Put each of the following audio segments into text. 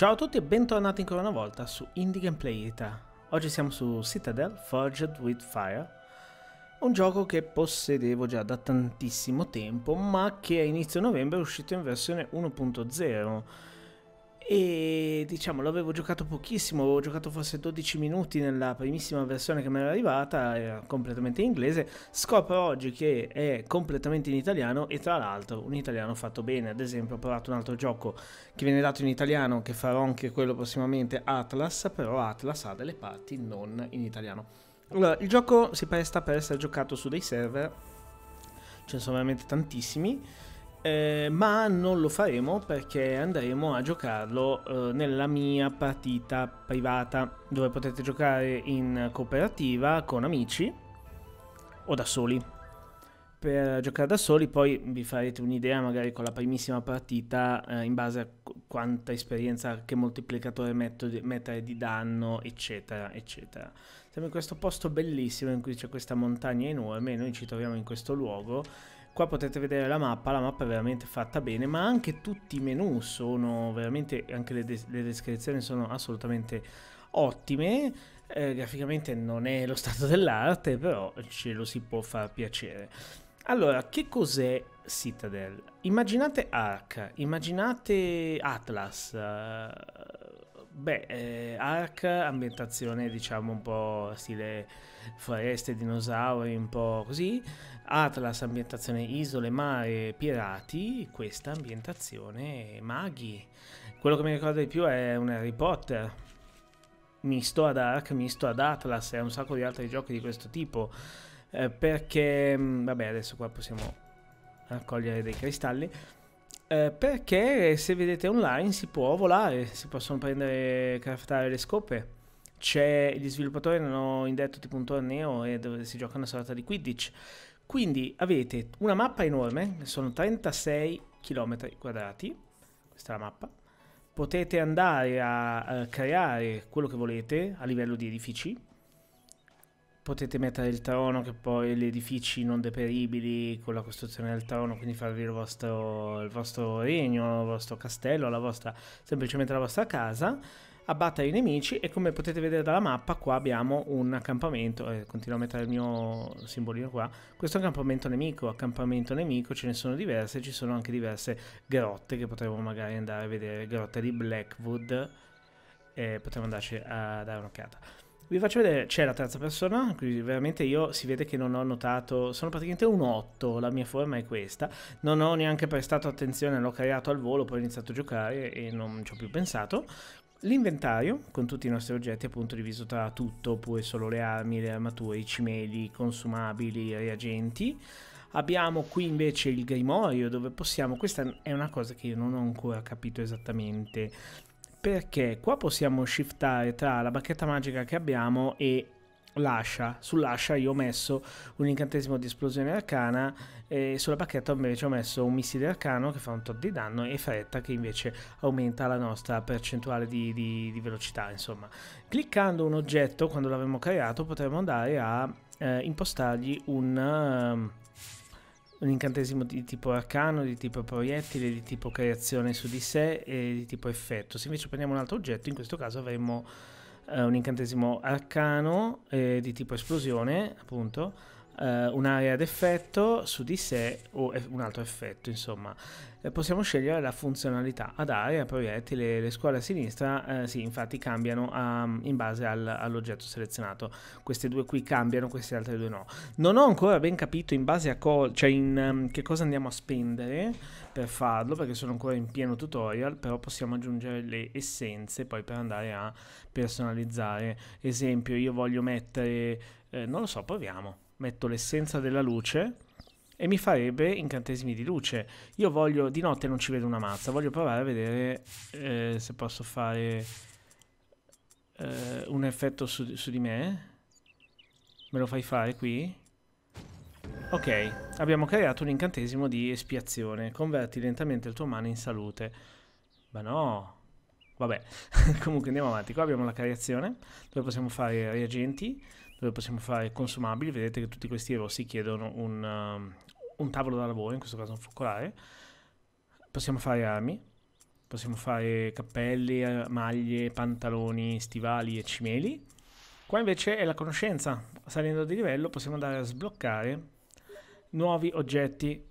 Ciao a tutti e bentornati ancora una volta su Indie Gameplay Ita. Oggi siamo su Citadel Forged with Fire, un gioco che possedevo già da tantissimo tempo, ma che a inizio novembre è uscito in versione 1.0 e diciamo l'avevo giocato pochissimo, avevo giocato forse 12 minuti nella primissima versione che mi era arrivata, era completamente in inglese, scopro oggi che è completamente in italiano e tra l'altro un italiano fatto bene, ad esempio ho provato un altro gioco che viene dato in italiano, che farò anche quello prossimamente, Atlas, però Atlas ha delle parti non in italiano. Allora, il gioco si presta per essere giocato su dei server, ce ne sono veramente tantissimi, eh, ma non lo faremo perché andremo a giocarlo eh, nella mia partita privata dove potete giocare in cooperativa con amici o da soli. Per giocare da soli poi vi farete un'idea magari con la primissima partita eh, in base a quanta esperienza, che moltiplicatore mettere di danno eccetera eccetera. Siamo in questo posto bellissimo in cui c'è questa montagna enorme e noi ci troviamo in questo luogo Qua potete vedere la mappa, la mappa è veramente fatta bene, ma anche tutti i menu sono veramente, anche le, des le descrizioni sono assolutamente ottime. Eh, graficamente non è lo stato dell'arte, però ce lo si può far piacere. Allora, che cos'è Citadel? Immaginate Ark, immaginate Atlas, uh, Beh, eh, Ark, ambientazione diciamo un po' stile foreste, dinosauri, un po' così. Atlas, ambientazione isole, mare, pirati. Questa ambientazione maghi. Quello che mi ricorda di più è un Harry Potter. Misto ad Ark, misto ad Atlas e un sacco di altri giochi di questo tipo. Eh, perché, mm, vabbè, adesso qua possiamo raccogliere dei cristalli. Eh, perché se vedete online si può volare, si possono prendere, e craftare le scope. C'è, gli sviluppatori hanno indetto tipo un torneo dove si gioca una sorta di Quidditch. Quindi avete una mappa enorme, sono 36 km quadrati, questa è la mappa. Potete andare a, a eh, creare quello che volete a livello di edifici, potete mettere il trono che poi gli edifici non deperibili con la costruzione del trono quindi farvi il vostro, il vostro regno il vostro castello la vostra semplicemente la vostra casa abbattere i nemici e come potete vedere dalla mappa qua abbiamo un accampamento eh, continuo a mettere il mio simbolino qua questo è un accampamento nemico accampamento nemico ce ne sono diverse ci sono anche diverse grotte che potremmo magari andare a vedere grotte di Blackwood eh, potremmo andarci a dare un'occhiata vi faccio vedere, c'è la terza persona, quindi veramente io si vede che non ho notato, sono praticamente un 8, la mia forma è questa, non ho neanche prestato attenzione, l'ho creato al volo, poi ho iniziato a giocare e non ci ho più pensato. L'inventario, con tutti i nostri oggetti appunto diviso tra tutto, oppure solo le armi, le armature, i cimeli, i consumabili, i reagenti. Abbiamo qui invece il grimorio dove possiamo, questa è una cosa che io non ho ancora capito esattamente, perché qua possiamo shiftare tra la bacchetta magica che abbiamo e l'ascia. Sull'ascia io ho messo un incantesimo di esplosione arcana e sulla bacchetta invece ho messo un missile arcano che fa un tot di danno e fretta che invece aumenta la nostra percentuale di, di, di velocità. Insomma, cliccando un oggetto quando l'avremmo creato potremmo andare a eh, impostargli un... Uh, un incantesimo di tipo arcano, di tipo proiettile, di tipo creazione su di sé e di tipo effetto. Se invece prendiamo un altro oggetto, in questo caso avremmo eh, un incantesimo arcano eh, di tipo esplosione, appunto, uh, un'area d'effetto su di sé o un altro effetto, insomma. Eh, possiamo scegliere la funzionalità ad area, proiettile, le scuole a sinistra, eh, sì, infatti cambiano um, in base al, all'oggetto selezionato. Queste due qui cambiano, queste altre due no. Non ho ancora ben capito in base a co- cioè in, um, che cosa andiamo a spendere per farlo, perché sono ancora in pieno tutorial, però possiamo aggiungere le essenze poi per andare a personalizzare. Esempio, io voglio mettere, eh, non lo so, proviamo metto l'essenza della luce e mi farebbe incantesimi di luce. Io voglio, di notte non ci vedo una mazza, voglio provare a vedere eh, se posso fare eh, un effetto su, su di me. Me lo fai fare qui? Ok, abbiamo creato un incantesimo di espiazione. Converti lentamente il tuo mano in salute. Ma no, vabbè, comunque andiamo avanti. Qua abbiamo la creazione, dove possiamo fare reagenti, dove possiamo fare consumabili. Vedete che tutti questi rossi chiedono un, um, un tavolo da lavoro, in questo caso un focolare. Possiamo fare armi, possiamo fare cappelli, eh, maglie, pantaloni, stivali e cimeli. Qua invece è la conoscenza. Salendo di livello possiamo andare a sbloccare nuovi oggetti.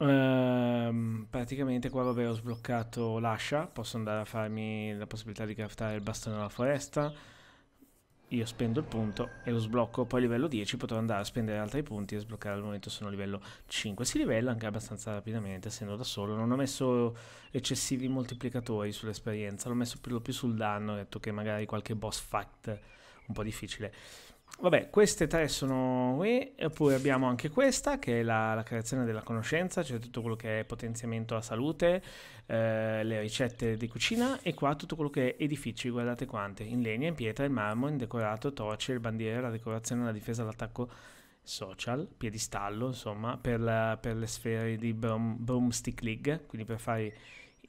Ehm, praticamente qua vabbè ho sbloccato l'ascia, posso andare a farmi la possibilità di craftare il bastone della foresta io spendo il punto e lo sblocco poi a livello 10 potrò andare a spendere altri punti e sbloccare al momento sono a livello 5 si livella anche abbastanza rapidamente essendo da solo non ho messo eccessivi moltiplicatori sull'esperienza l'ho messo per lo più sul danno ho detto che magari qualche boss fight un po' difficile Vabbè, queste tre sono qui, e poi abbiamo anche questa che è la, la creazione della conoscenza, cioè tutto quello che è potenziamento a salute, eh, le ricette di cucina e qua tutto quello che è edifici, guardate quante, in legna, in pietra, in marmo, in decorato, torce, il bandiere, la decorazione, la difesa, l'attacco social, piedistallo, insomma, per, la, per le sfere di Broomstick League, quindi per fare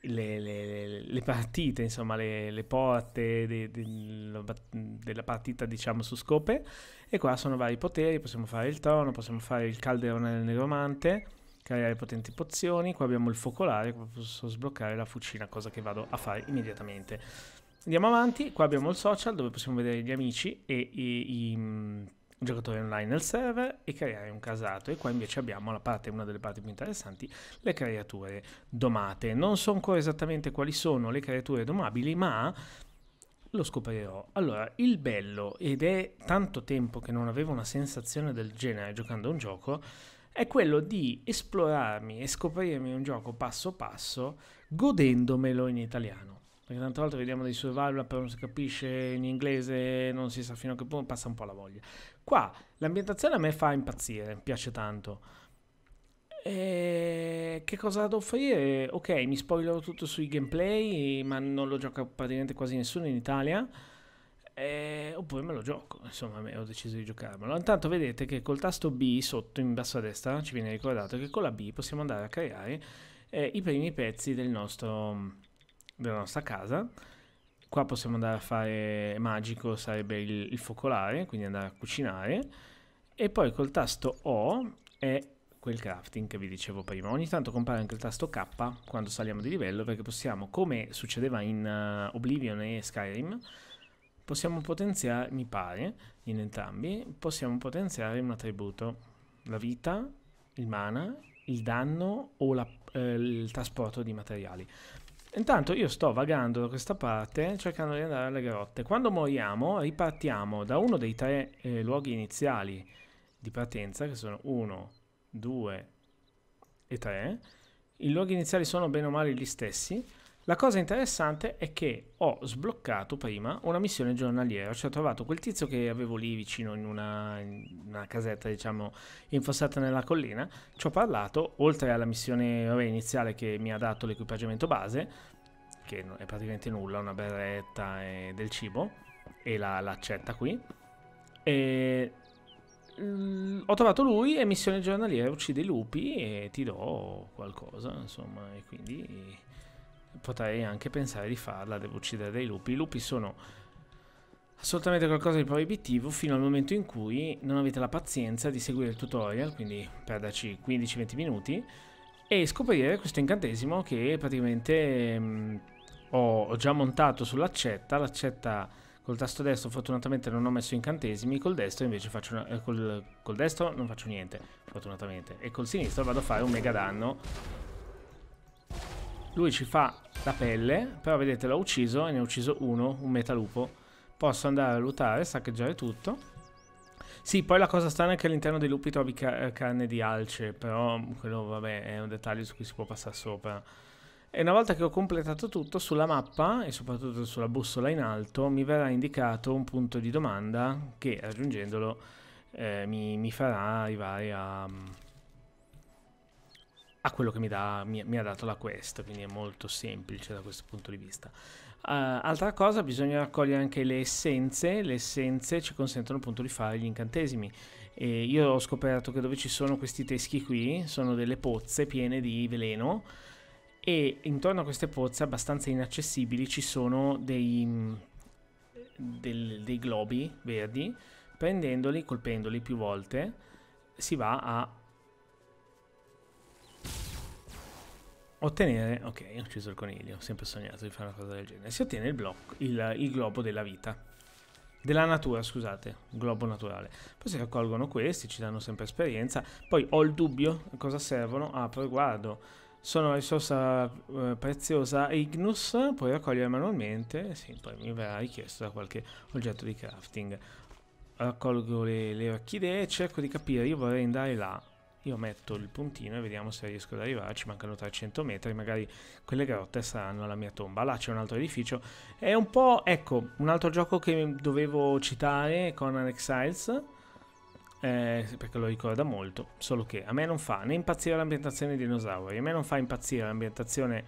le, le, le, partite, insomma, le, le porte de, de, della partita, diciamo, su scope. E qua sono vari poteri, possiamo fare il trono, possiamo fare il calderone del negromante, creare potenti pozioni. Qua abbiamo il focolare, qua posso sbloccare la fucina, cosa che vado a fare immediatamente. Andiamo avanti, qua abbiamo il social dove possiamo vedere gli amici e i, i un giocatore online nel server e creare un casato. E qua invece abbiamo la parte, una delle parti più interessanti, le creature domate. Non so ancora esattamente quali sono le creature domabili, ma lo scoprirò. Allora, il bello, ed è tanto tempo che non avevo una sensazione del genere giocando a un gioco, è quello di esplorarmi e scoprirmi un gioco passo passo godendomelo in italiano perché tante volte vediamo dei survival però non si capisce in inglese, non si sa fino a che punto, passa un po' la voglia. Qua l'ambientazione a me fa impazzire, piace tanto. E che cosa ha offrire? Ok, mi spoilerò tutto sui gameplay, ma non lo gioca praticamente quasi nessuno in Italia. E... oppure me lo gioco, insomma, ho deciso di giocarmelo. Intanto vedete che col tasto B sotto in basso a destra ci viene ricordato che con la B possiamo andare a creare eh, i primi pezzi del nostro della nostra casa. Qua possiamo andare a fare magico, sarebbe il, il focolare, quindi andare a cucinare. E poi col tasto O è quel crafting che vi dicevo prima. Ogni tanto compare anche il tasto K quando saliamo di livello perché possiamo, come succedeva in eh, Oblivion e Skyrim, possiamo potenziare, mi pare, in entrambi, possiamo potenziare un attributo, la vita, il mana, il danno o la, eh, il trasporto di materiali. Intanto io sto vagando da questa parte cercando di andare alle grotte. Quando moriamo ripartiamo da uno dei tre eh, luoghi iniziali di partenza che sono 1, 2 e 3. I luoghi iniziali sono bene o male gli stessi. La cosa interessante è che ho sbloccato prima una missione giornaliera, cioè ho trovato quel tizio che avevo lì vicino in una, in una casetta, diciamo, infossata nella collina, ci ho parlato, oltre alla missione vabbè, iniziale che mi ha dato l'equipaggiamento base, che non è praticamente nulla, una berretta e eh, del cibo, e la, l'accetta qui, e mm, ho trovato lui e missione giornaliera uccide i lupi e ti do qualcosa insomma e quindi potrei anche pensare di farla, devo uccidere dei lupi. I lupi sono assolutamente qualcosa di proibitivo fino al momento in cui non avete la pazienza di seguire il tutorial, quindi perderci 15-20 minuti, e scoprire questo incantesimo che praticamente mh, mm, ho già montato sull'accetta, l'accetta col tasto destro fortunatamente non ho messo incantesimi, col destro invece faccio una, eh, col, col destro non faccio niente, fortunatamente, e col sinistro vado a fare un mega danno lui ci fa la pelle, però vedete l'ho ucciso e ne ho ucciso uno, un metalupo. Posso andare a lootare, saccheggiare tutto. Sì, poi la cosa strana è che all'interno dei lupi trovi ca eh, carne di alce, però quello vabbè è un dettaglio su cui si può passare sopra. E una volta che ho completato tutto, sulla mappa e soprattutto sulla bussola in alto, mi verrà indicato un punto di domanda che raggiungendolo eh, mi, mi, farà arrivare a, a quello che mi, da, mi, mi, ha dato la quest, quindi è molto semplice da questo punto di vista. Uh, altra cosa, bisogna raccogliere anche le essenze, le essenze ci consentono appunto di fare gli incantesimi. E io ho scoperto che dove ci sono questi teschi qui sono delle pozze piene di veleno e intorno a queste pozze abbastanza inaccessibili ci sono dei, del, dei globi verdi, prendendoli, colpendoli più volte si va a Ottenere... Ok, ho ucciso il coniglio, ho sempre sognato di fare una cosa del genere. Si ottiene il, blocco, il, il globo della vita. Della natura, scusate, globo naturale. Poi si raccolgono questi, ci danno sempre esperienza. Poi ho il dubbio, a cosa servono? Apro ah, e guardo. Sono una risorsa eh, preziosa Ignus, puoi raccogliere manualmente. Sì, poi mi verrà richiesto da qualche oggetto di crafting. Raccolgo le, le orchidee cerco di capire, io vorrei andare là io metto il puntino e vediamo se riesco ad arrivarci, mancano 300 metri, magari quelle grotte saranno la mia tomba. Là c'è un altro edificio, è un po', ecco, un altro gioco che dovevo citare, Conan Exiles, eh, perché lo ricorda molto, solo che a me non fa né impazzire l'ambientazione dei dinosauri, a me non fa impazzire l'ambientazione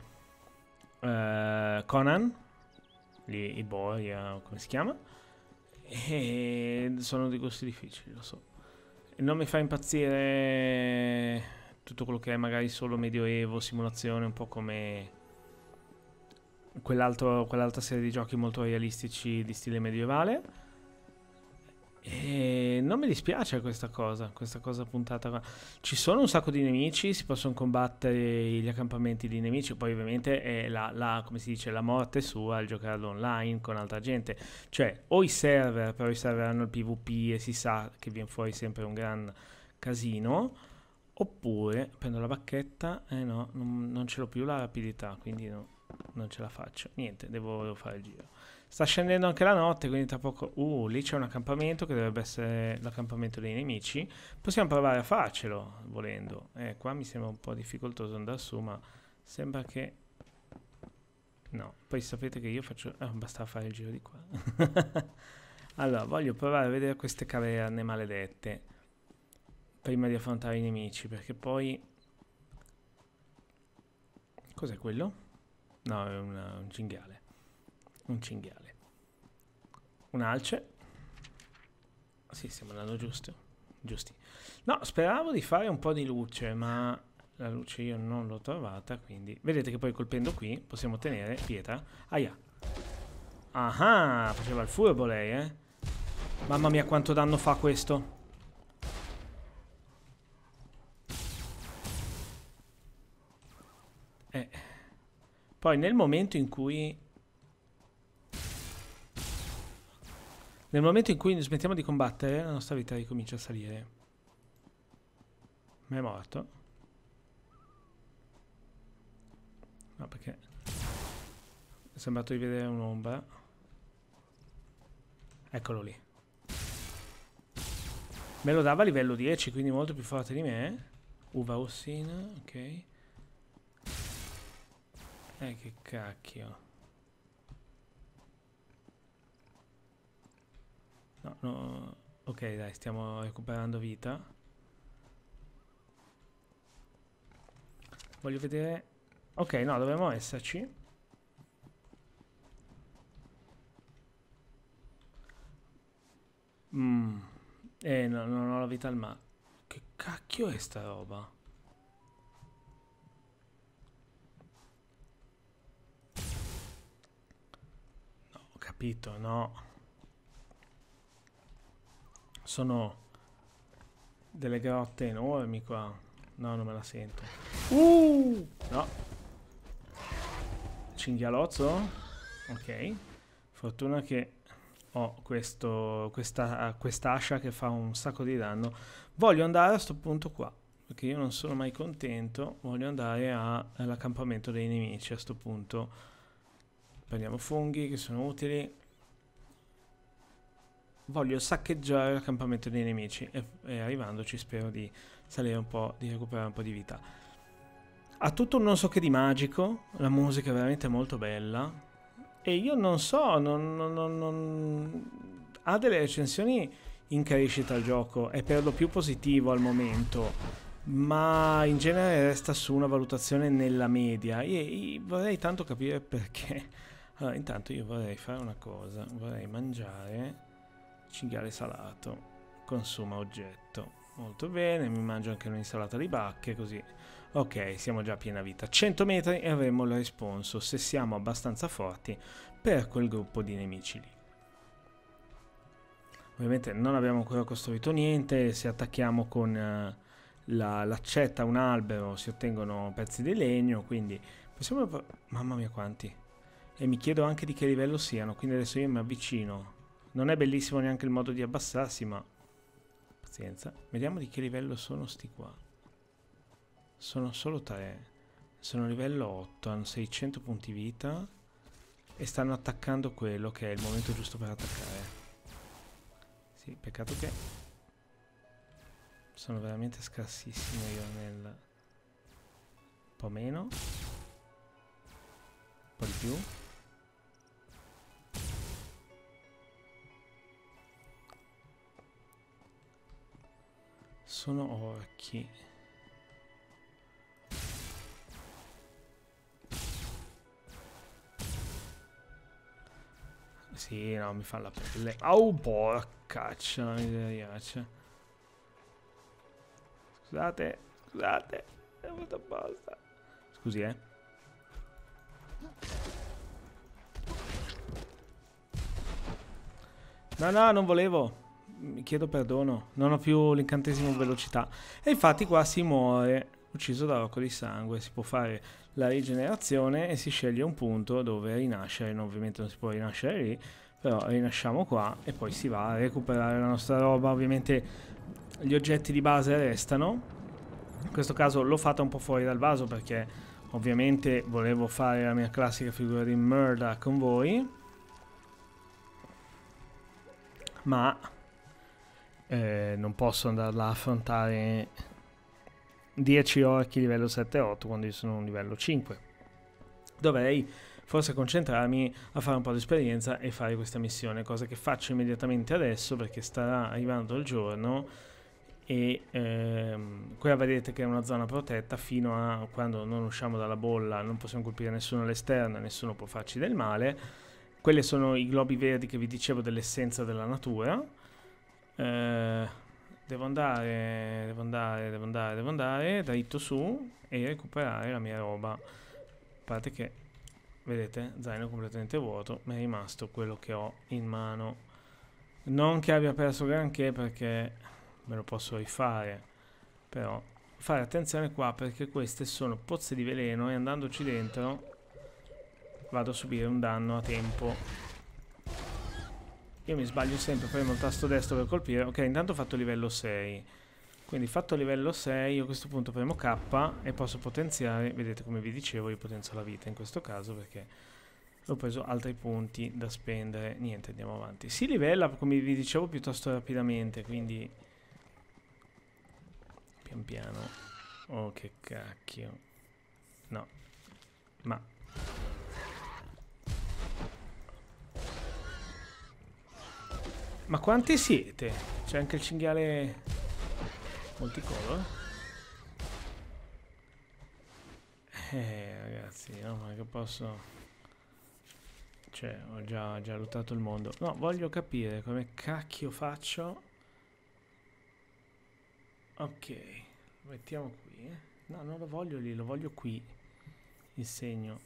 eh, Conan, lì Iboria, come si chiama, e sono dei gusti difficili, lo so non mi fa impazzire tutto quello che è magari solo medioevo, simulazione, un po' come quell'altra serie di giochi molto realistici di stile medievale. E eh, non mi dispiace questa cosa, questa cosa puntata qua. Ci sono un sacco di nemici, si possono combattere gli accampamenti di nemici, poi ovviamente è eh, la, la, dice, la morte sua al giocarlo online con altra gente. Cioè, o i server, però i server hanno il PvP e si sa che viene fuori sempre un gran casino, oppure prendo la bacchetta e eh no, non, non ce l'ho più la rapidità, quindi no, non ce la faccio. Niente, devo, devo fare il giro. Sta scendendo anche la notte, quindi tra poco... Uh, lì c'è un accampamento che dovrebbe essere l'accampamento dei nemici. Possiamo provare a farcelo, volendo. Eh, qua mi sembra un po' difficoltoso andare su, ma sembra che... No, poi sapete che io faccio... Eh, basta fare il giro di qua. allora, voglio provare a vedere queste caverne maledette. Prima di affrontare i nemici, perché poi... Cos'è quello? No, è una, un cinghiale un cinghiale, Un alce. Sì, stiamo andando giusto. Giusti. No, speravo di fare un po' di luce, ma la luce io non l'ho trovata, quindi... Vedete che poi colpendo qui possiamo ottenere pietra. Aia. Ah, faceva il furbo lei, eh. Mamma mia quanto danno fa questo. Eh. Poi nel momento in cui Nel momento in cui smettiamo di combattere, la nostra vita ricomincia a salire. Ma è morto. No, perché... Mi è sembrato di vedere un'ombra. Eccolo lì. Me lo dava a livello 10, quindi molto più forte di me. Uva rossina, ok. Eh, che cacchio. No, no. Ok, dai, stiamo recuperando vita. Voglio vedere... Ok, no, dovremmo esserci. Mm. Eh, no, non ho la vita al mare. Che cacchio è sta roba? No, ho capito, no. Sono delle grotte enormi qua. No, non me la sento. Uh! No. Cinghialozzo? Ok. Fortuna che ho questo, questa, quest'ascia che fa un sacco di danno. Voglio andare a sto punto qua. Perché io non sono mai contento. Voglio andare all'accampamento dei nemici a sto punto. Prendiamo funghi che sono utili voglio saccheggiare l'accampamento dei nemici e, e arrivandoci spero di salire un po', di recuperare un po' di vita. Ha tutto un non so che di magico, la musica è veramente molto bella e io non so, non, non, non, ha delle recensioni in crescita il gioco, è per lo più positivo al momento ma in genere resta su una valutazione nella media e, vorrei tanto capire perché. Allora, intanto io vorrei fare una cosa, vorrei mangiare cinghiale salato, consuma oggetto. Molto bene, mi mangio anche un'insalata di bacche, così. Ok, siamo già a piena vita. 100 metri e avremo il responso, se siamo abbastanza forti, per quel gruppo di nemici lì. Ovviamente non abbiamo ancora costruito niente, se attacchiamo con uh, l'accetta la, un albero si ottengono pezzi di legno, quindi possiamo... Mamma mia quanti! E mi chiedo anche di che livello siano, quindi adesso io mi avvicino non è bellissimo neanche il modo di abbassarsi, ma... Pazienza. Vediamo di che livello sono sti qua. Sono solo 3. Sono livello 8, hanno 600 punti vita. E stanno attaccando quello che è il momento giusto per attaccare. Sì, peccato che... Sono veramente scarsissimo io nel... Un po' meno. Un po' di più. sono orchi. Sì, no, mi fa la pelle. Oh, porcaccia, la miseriaccia. Scusate, scusate, è fatto apposta. Scusi, eh. No, no, non volevo mi chiedo perdono, non ho più l'incantesimo velocità. E infatti qua si muore ucciso da rocco di sangue, si può fare la rigenerazione e si sceglie un punto dove rinascere, no, ovviamente non si può rinascere lì, però rinasciamo qua e poi si va a recuperare la nostra roba, ovviamente gli oggetti di base restano, in questo caso l'ho fatta un po' fuori dal vaso perché ovviamente volevo fare la mia classica figura di murder con voi, ma eh, non posso andarla a affrontare 10 orchi livello 7-8 quando io sono un livello 5. Dovrei forse concentrarmi a fare un po' di esperienza e fare questa missione, cosa che faccio immediatamente adesso perché starà arrivando il giorno e ehm, qua vedete che è una zona protetta fino a quando non usciamo dalla bolla non possiamo colpire nessuno all'esterno, nessuno può farci del male. quelle sono i globi verdi che vi dicevo dell'essenza della natura eh, devo andare, devo andare, devo andare, devo andare dritto su e recuperare la mia roba. A parte che, vedete, zaino completamente vuoto, mi è rimasto quello che ho in mano. Non che abbia perso granché perché me lo posso rifare, però fare attenzione qua perché queste sono pozze di veleno e andandoci dentro vado a subire un danno a tempo io mi sbaglio sempre, premo il tasto destro per colpire. Ok, intanto ho fatto livello 6. Quindi fatto livello 6, io a questo punto premo K e posso potenziare, vedete come vi dicevo, io potenzio la vita in questo caso perché ho preso altri punti da spendere. Niente, andiamo avanti. Si livella, come vi dicevo, piuttosto rapidamente, quindi pian piano. Oh, che cacchio. No. Ma Ma quanti siete? C'è anche il cinghiale multicolor. Eh, ragazzi, no, ma che posso... Cioè, ho già, già lottato il mondo. No, voglio capire come cacchio faccio. Ok, mettiamo qui. No, non lo voglio lì, lo voglio qui. Il segno.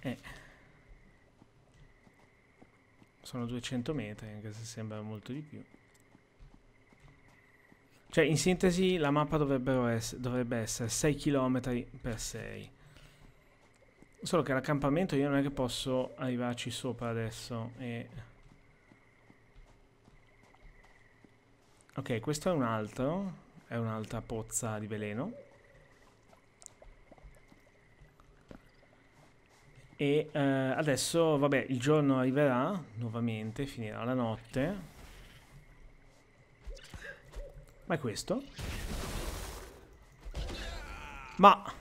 Eh sono 200 metri, anche se sembra molto di più. Cioè, in sintesi, la mappa ess dovrebbe essere 6 km per 6. Solo che l'accampamento io non è che posso arrivarci sopra adesso e... Ok, questo è un altro, è un'altra pozza di veleno. E eh, adesso, vabbè, il giorno arriverà nuovamente, finirà la notte. Ma è questo? Ma...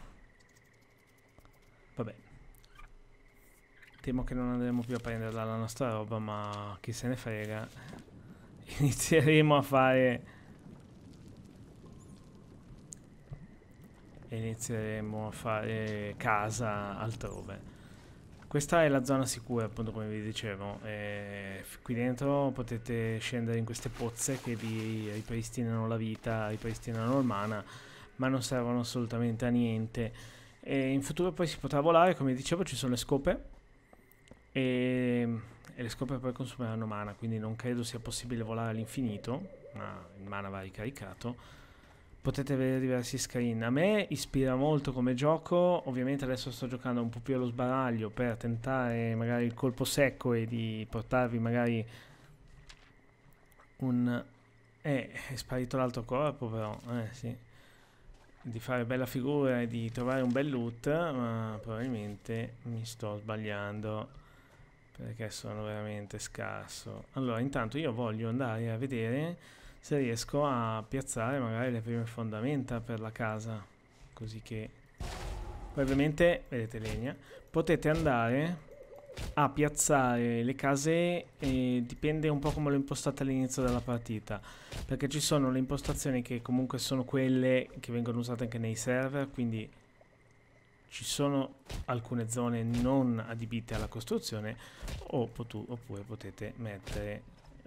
Vabbè. Temo che non andremo più a prendere la nostra roba, ma chi se ne frega. Inizieremo a fare... Inizieremo a fare casa altrove. Questa è la zona sicura, appunto come vi dicevo. E eh, qui dentro potete scendere in queste pozze che vi ripristinano la vita, ripristinano il mana, ma non servono assolutamente a niente. E in futuro poi si potrà volare, come dicevo ci sono le scope e, ehm, e le scope poi consumeranno mana, quindi non credo sia possibile volare all'infinito, ma il mana va ricaricato potete vedere diversi screen. A me ispira molto come gioco, ovviamente adesso sto giocando un po' più allo sbaraglio per tentare magari il colpo secco e di portarvi magari un... Eh, è sparito l'altro corpo però, eh sì. Di fare bella figura e di trovare un bel loot, ma probabilmente mi sto sbagliando perché sono veramente scarso. Allora, intanto io voglio andare a vedere se riesco a piazzare magari le prime fondamenta per la casa così che poi ovviamente vedete legna potete andare a piazzare le case eh, dipende un po' come l'ho impostata all'inizio della partita perché ci sono le impostazioni che comunque sono quelle che vengono usate anche nei server quindi ci sono alcune zone non adibite alla costruzione oppure potete mettere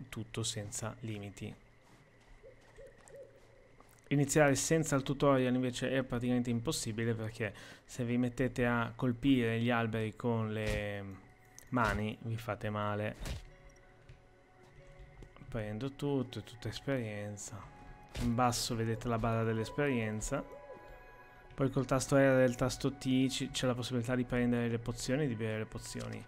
tutto senza limiti iniziare senza il tutorial invece è praticamente impossibile perché se vi mettete a colpire gli alberi con le mani vi fate male prendo tutto, è tutta esperienza in basso vedete la barra dell'esperienza poi col tasto R e il tasto T c'è la possibilità di prendere le pozioni e di bere le pozioni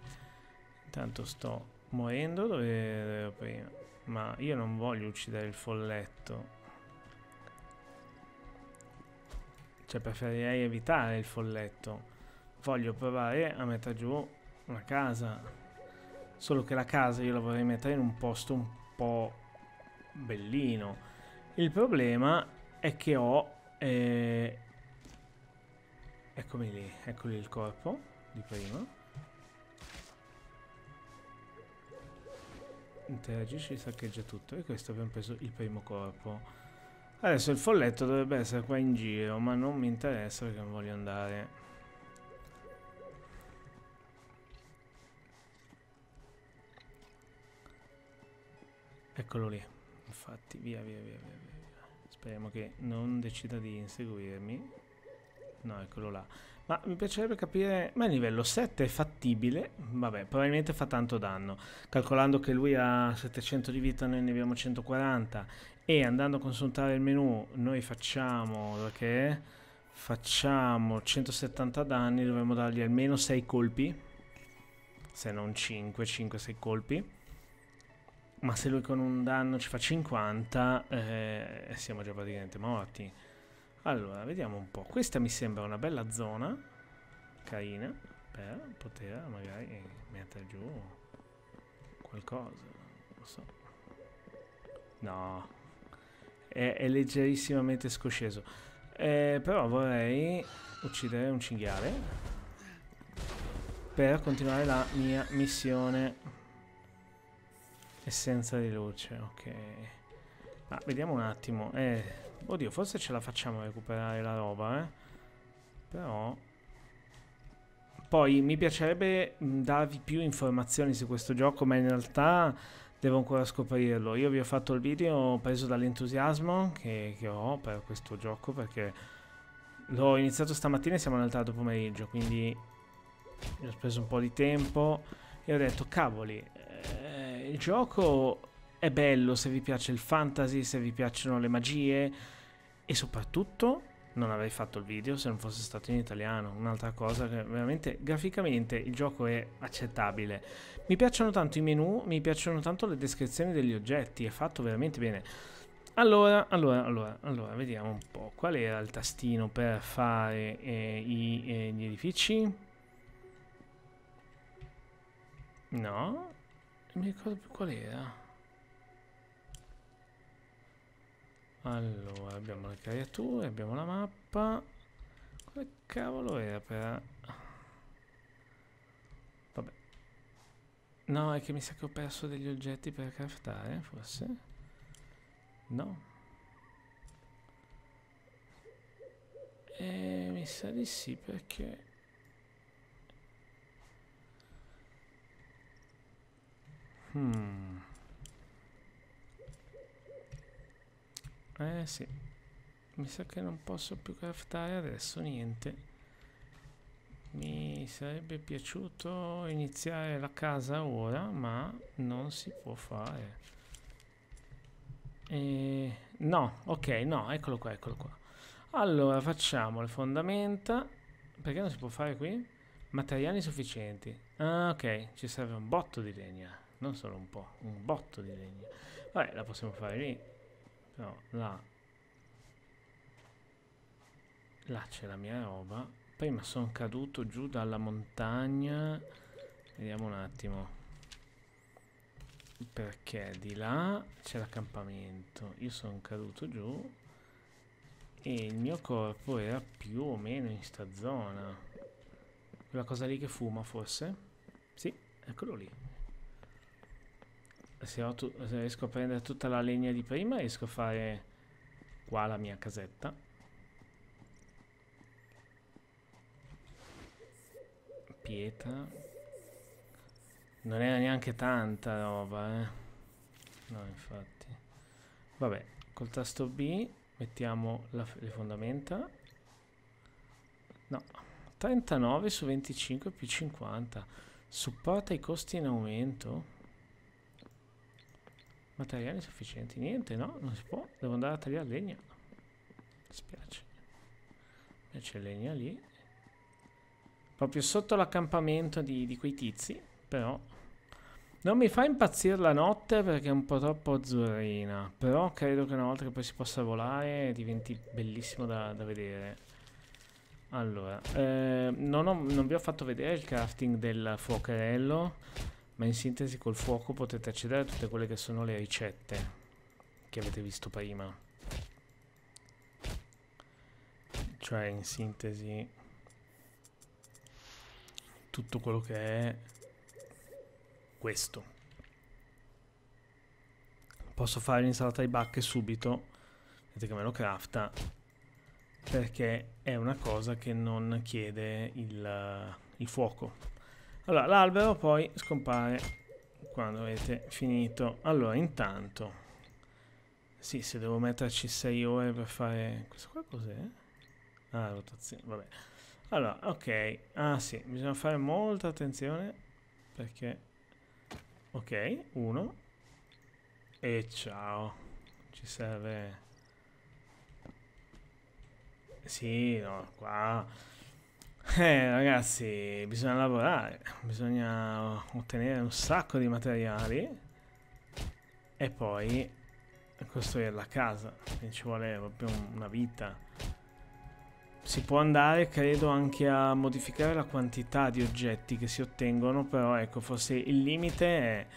intanto sto morendo dove ero prima ma io non voglio uccidere il folletto Cioè preferirei evitare il folletto. Voglio provare a mettere giù una casa. Solo che la casa io la vorrei mettere in un posto un po' bellino. Il problema è che ho... Eh... Eccomi lì, eccoli il corpo di prima. Interagisci, saccheggia tutto. E questo abbiamo preso il primo corpo. Adesso il folletto dovrebbe essere qua in giro, ma non mi interessa perché non voglio andare. Eccolo lì, infatti, via, via, via, via. Speriamo che non decida di inseguirmi. No, eccolo là. Ma mi piacerebbe capire, ma il livello 7 è fattibile? Vabbè, probabilmente fa tanto danno. Calcolando che lui ha 700 di vita, noi ne abbiamo 140 e andando a consultare il menu noi facciamo perché facciamo 170 danni dovremmo dargli almeno 6 colpi se non 5 5 6 colpi ma se lui con un danno ci fa 50 eh, siamo già praticamente morti allora vediamo un po' questa mi sembra una bella zona carina per poter magari mettere giù qualcosa non lo so no è, è leggerissimamente scosceso. Eh, però vorrei uccidere un cinghiale per continuare la mia missione essenza di luce, ok. Ma vediamo un attimo. Eh, oddio, forse ce la facciamo recuperare la roba, eh. Però... Poi mi piacerebbe mm, darvi più informazioni su questo gioco, ma in realtà devo ancora scoprirlo. Io vi ho fatto il video preso dall'entusiasmo che, che, ho per questo gioco perché l'ho iniziato stamattina e siamo nel tardo pomeriggio, quindi ho speso un po' di tempo e ho detto cavoli, eh, il gioco è bello se vi piace il fantasy, se vi piacciono le magie e soprattutto non avrei fatto il video se non fosse stato in italiano. Un'altra cosa che veramente graficamente il gioco è accettabile. Mi piacciono tanto i menu, mi piacciono tanto le descrizioni degli oggetti, è fatto veramente bene. Allora, allora, allora, allora, vediamo un po'. Qual era il tastino per fare eh, i, eh, gli edifici? No, non mi ricordo più qual era. Allora, abbiamo le creature, abbiamo la mappa. Quale cavolo era per... Vabbè. No, è che mi sa che ho perso degli oggetti per craftare, forse. No. E eh, mi sa di sì, perché... Hmm. Eh sì. Mi sa che non posso più craftare adesso niente. Mi sarebbe piaciuto iniziare la casa ora, ma non si può fare. E... No, ok, no, eccolo qua, eccolo qua. Allora, facciamo le fondamenta. Perché non si può fare qui? Materiali sufficienti. Ah, ok, ci serve un botto di legna. Non solo un po', un botto di legna. Vabbè, la possiamo fare lì. Però là... Là c'è la mia roba. Prima sono caduto giù dalla montagna. Vediamo un attimo. Perché di là c'è l'accampamento. Io sono caduto giù. E il mio corpo era più o meno in sta zona. Quella cosa lì che fuma forse? Sì, eccolo lì se, tu, se, riesco a prendere tutta la legna di prima riesco a fare qua la mia casetta pietra non era neanche tanta roba eh no infatti vabbè col tasto B mettiamo la, le fondamenta no 39 su 25 più 50 supporta i costi in aumento Materiali sufficienti, niente, no, non si può. Devo andare a tagliare legna. Mi spiace. C'è legna lì. Proprio sotto l'accampamento di, di quei tizi, però... Non mi fa impazzire la notte perché è un po' troppo azzurrina, però credo che una volta che poi si possa volare diventi bellissimo da, da vedere. Allora, eh, non, ho, non vi ho fatto vedere il crafting del fuocherello, ma in sintesi col fuoco potete accedere a tutte quelle che sono le ricette che avete visto prima. Cioè in sintesi tutto quello che è questo. Posso fare l'insalata di bacche subito, vedete che me lo crafta, perché è una cosa che non chiede il, il fuoco. Allora, l'albero poi scompare quando avete finito. Allora, intanto... Sì, se devo metterci 6 ore per fare... Questo qua cos'è? Ah, rotazione, vabbè. Allora, ok. Ah, sì, bisogna fare molta attenzione perché... Ok, uno. E ciao. Ci serve... Sì, no, qua... Eh ragazzi, bisogna lavorare, bisogna ottenere un sacco di materiali e poi costruire la casa, ci vuole proprio una vita. Si può andare, credo, anche a modificare la quantità di oggetti che si ottengono, però ecco, forse il limite è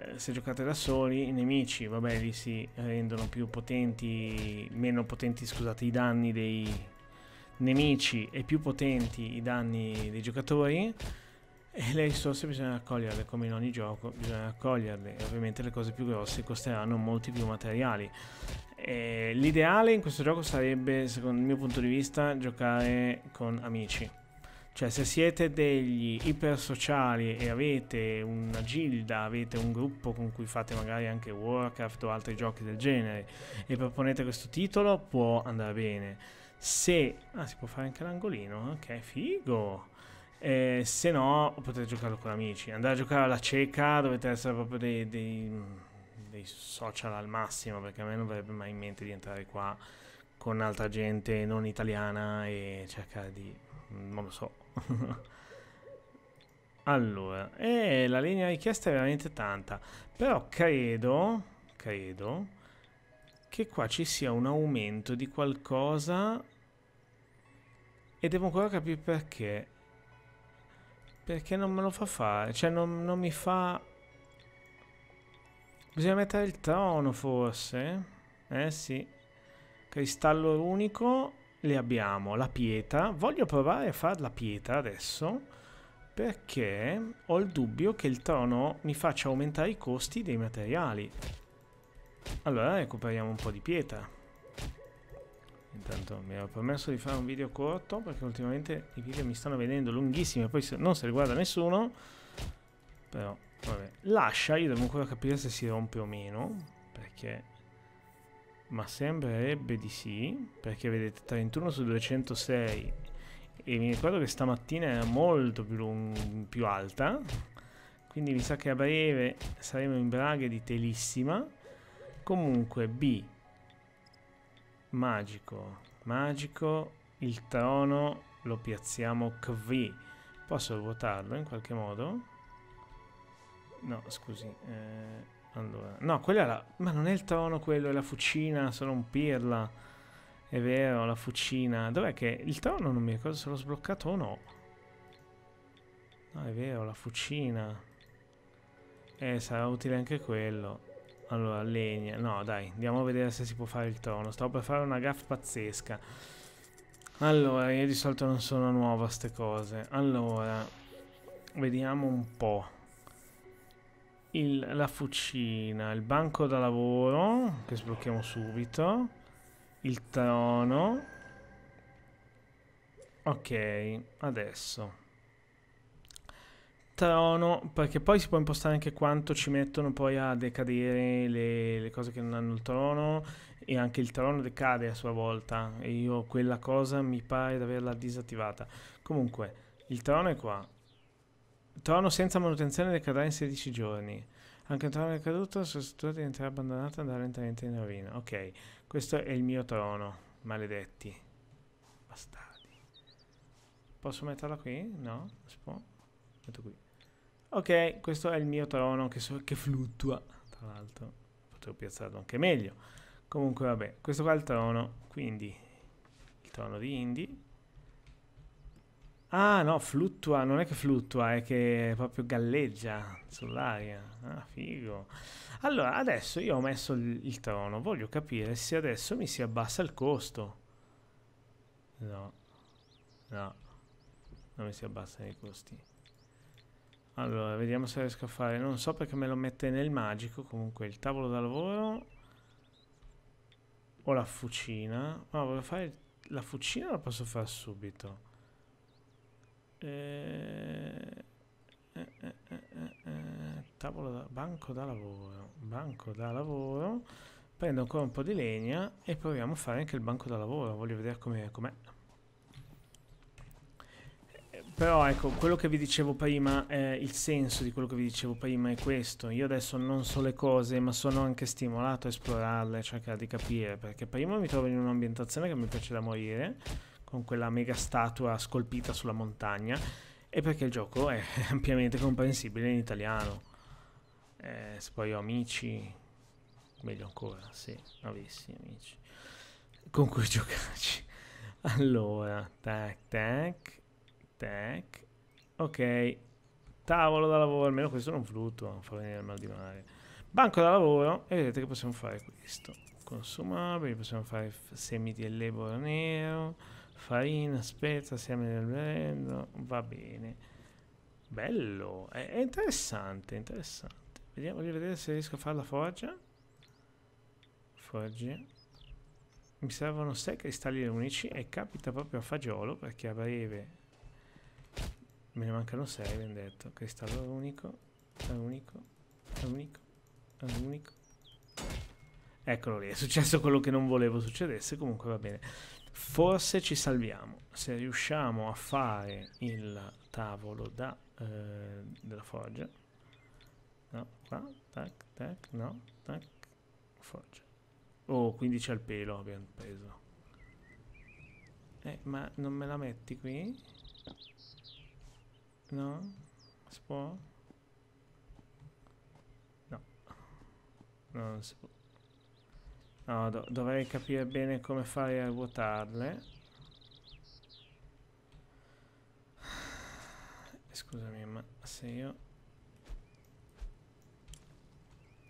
eh, se giocate da soli, i nemici, vabbè, li si rendono più potenti, meno potenti, scusate, i danni dei nemici e più potenti i danni dei giocatori e le risorse bisogna raccoglierle come in ogni gioco bisogna raccoglierle e ovviamente le cose più grosse costeranno molti più materiali e l'ideale in questo gioco sarebbe secondo il mio punto di vista giocare con amici cioè se siete degli ipersociali e avete una gilda, avete un gruppo con cui fate magari anche Warcraft o altri giochi del genere e proponete questo titolo può andare bene se... Ah, si può fare anche l'angolino. Ok, figo. Eh, se no, potete giocarlo con amici. Andare a giocare alla cieca dovete essere proprio dei, dei, dei social al massimo, perché a me non verrebbe mai in mente di entrare qua con altra gente non italiana e cercare di... non lo so. allora, eh, la linea richiesta è veramente tanta, però credo, credo che qua ci sia un aumento di qualcosa e devo ancora capire perché. Perché non me lo fa fare. Cioè non, non mi fa... Bisogna mettere il trono forse. Eh sì. Cristallo unico. Le abbiamo. La pietra. Voglio provare a fare la pietra adesso. Perché ho il dubbio che il trono mi faccia aumentare i costi dei materiali. Allora recuperiamo un po' di pietra. Intanto mi ero permesso di fare un video corto perché ultimamente i video mi stanno vedendo lunghissimi e poi non si riguarda nessuno. Però, vabbè. Lascia, io devo ancora capire se si rompe o meno, perché... Ma sembrerebbe di sì, perché vedete 31 su 206 e mi ricordo che stamattina era molto più, più alta, quindi mi sa che a breve saremo in braghe di telissima. Comunque B magico, magico, il trono lo piazziamo qui. Posso ruotarlo in qualche modo? No, scusi. Eh, allora, no, quella è la... Ma non è il trono quello, è la fucina, sono un pirla. È vero, la fucina. Dov'è che... Il trono non mi ricordo se l'ho sbloccato o no. No, è vero, la fucina. Eh, sarà utile anche quello. Allora, legna. No, dai, andiamo a vedere se si può fare il trono. Stavo per fare una gaff pazzesca. Allora, io di solito non sono nuovo a ste cose. Allora, vediamo un po'. Il, la fucina, il banco da lavoro, che sblocchiamo subito. Il trono. Ok, adesso trono perché poi si può impostare anche quanto ci mettono poi a decadere le, le cose che non hanno il trono e anche il trono decade a sua volta e io quella cosa mi pare di averla disattivata. Comunque, il trono è qua. trono senza manutenzione decadrà in 16 giorni. Anche il trono è caduto, se sua struttura diventerà abbandonato andrà lentamente in rovina. Ok, questo è il mio trono, maledetti. Bastardi. Posso metterla qui? No, si può. Metto qui. Ok, questo è il mio trono che, so, che fluttua, tra l'altro. Potevo piazzarlo anche meglio. Comunque vabbè, questo qua è il trono, quindi il trono di Indy. Ah no, fluttua, non è che fluttua, è che proprio galleggia sull'aria. Ah, figo. Allora, adesso io ho messo il, il trono, voglio capire se adesso mi si abbassa il costo. No, no, non mi si abbassano i costi. Allora, vediamo se riesco a fare. Non so perché me lo mette nel magico. Comunque, il tavolo da lavoro. O la fucina. Ma no, voglio fare... La fucina la posso fare subito. Eh eh eh, eh, eh, eh, tavolo da... Banco da lavoro. Banco da lavoro. Prendo ancora un po' di legna e proviamo a fare anche il banco da lavoro. Voglio vedere com'è. Com però ecco, quello che vi dicevo prima, eh, il senso di quello che vi dicevo prima è questo. Io adesso non so le cose, ma sono anche stimolato a esplorarle, a cercare di capire, perché prima mi trovo in un'ambientazione che mi piace da morire, con quella mega statua scolpita sulla montagna, e perché il gioco è ampiamente comprensibile in italiano. Eh, se poi ho amici, meglio ancora, se avessi amici, con cui giocarci. Allora, tac tac. Tac. Ok. Tavolo da lavoro, almeno questo non flutto, non fa venire il mal di mare. Banco da lavoro, e vedete che possiamo fare questo. Consumabili, possiamo fare semi di eleboro nero, farina, spezza, semi del blend, va bene. Bello, è, è interessante, interessante. Vediamo, voglio vedere se riesco a fare la forgia. Forgia. Mi servono 6 cristalli unici e capita proprio a fagiolo perché a breve Me ne mancano 6, abbiamo detto. Cristallo unico, unico, unico, unico. Eccolo lì, è successo quello che non volevo succedesse, comunque va bene. Forse ci salviamo. Se riusciamo a fare il tavolo da, eh, della forgia. No, qua, tac, tac, no, tac, forgia. Oh, 15 al pelo abbiamo preso. Eh, ma non me la metti qui? No? Si può? No. no non si può. No, do dovrei capire bene come fare a ruotarle. Eh, scusami, ma se io...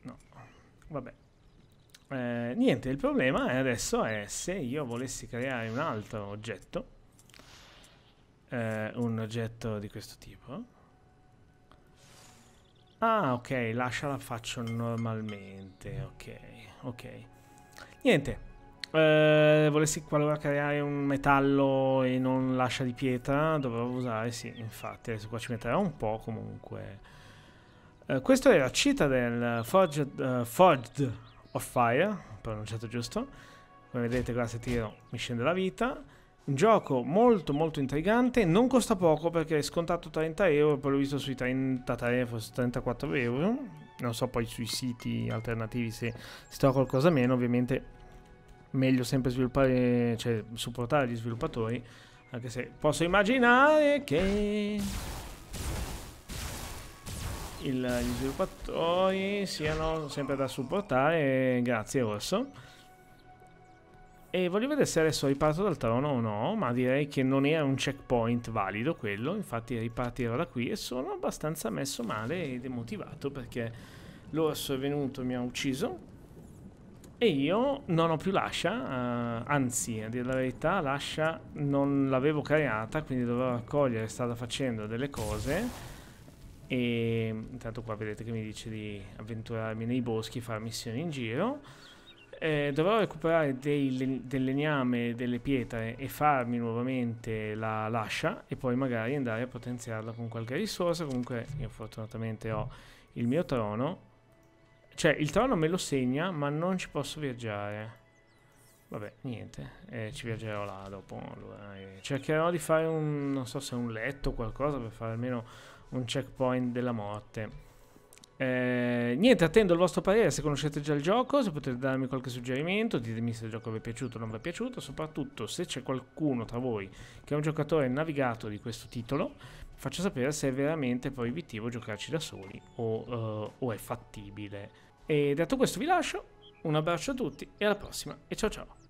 No, vabbè. Eh, niente, il problema adesso è se io volessi creare un altro oggetto eh, un oggetto di questo tipo. Ah, ok, lascia la faccio normalmente, ok, ok. Niente, eh, volessi qualora creare un metallo e non lascia di pietra, dovevo usare, sì, infatti, adesso qua ci metterò un po' comunque. Eh, questo era Citadel Forged, uh, eh, Forged of Fire, pronunciato giusto. Come vedete qua se tiro mi scende la vita. Un gioco molto molto intrigante, non costa poco perché è scontato 30 euro, poi l'ho visto sui 33, forse 34 euro, non so poi sui siti alternativi se si trova qualcosa meno, ovviamente meglio sempre sviluppare, cioè supportare gli sviluppatori, anche se posso immaginare che il, gli sviluppatori siano sempre da supportare, grazie Orso. E voglio vedere se adesso riparto dal trono o no, ma direi che non era un checkpoint valido quello, infatti ripartirò da qui e sono abbastanza messo male e demotivato perché l'orso è venuto e mi ha ucciso e io non ho più l'ascia, uh, anzi a dire la verità l'ascia non l'avevo creata, quindi dovevo raccogliere, stava facendo delle cose e intanto qua vedete che mi dice di avventurarmi nei boschi, e fare missioni in giro eh, dovrò recuperare dei, del legname, delle pietre e farmi nuovamente la lascia e poi magari andare a potenziarla con qualche risorsa. Comunque io fortunatamente ho il mio trono. Cioè il trono me lo segna ma non ci posso viaggiare. Vabbè, niente, eh, ci viaggerò là dopo. Allora, eh, cercherò di fare un, non so se un letto o qualcosa per fare almeno un checkpoint della morte. Eh, niente, attendo il vostro parere se conoscete già il gioco, se potete darmi qualche suggerimento, ditemi se il gioco vi è piaciuto o non vi è piaciuto, soprattutto se c'è qualcuno tra voi che è un giocatore navigato di questo titolo, faccia sapere se è veramente proibitivo giocarci da soli o, uh, o è fattibile. E detto questo vi lascio, un abbraccio a tutti e alla prossima e ciao ciao!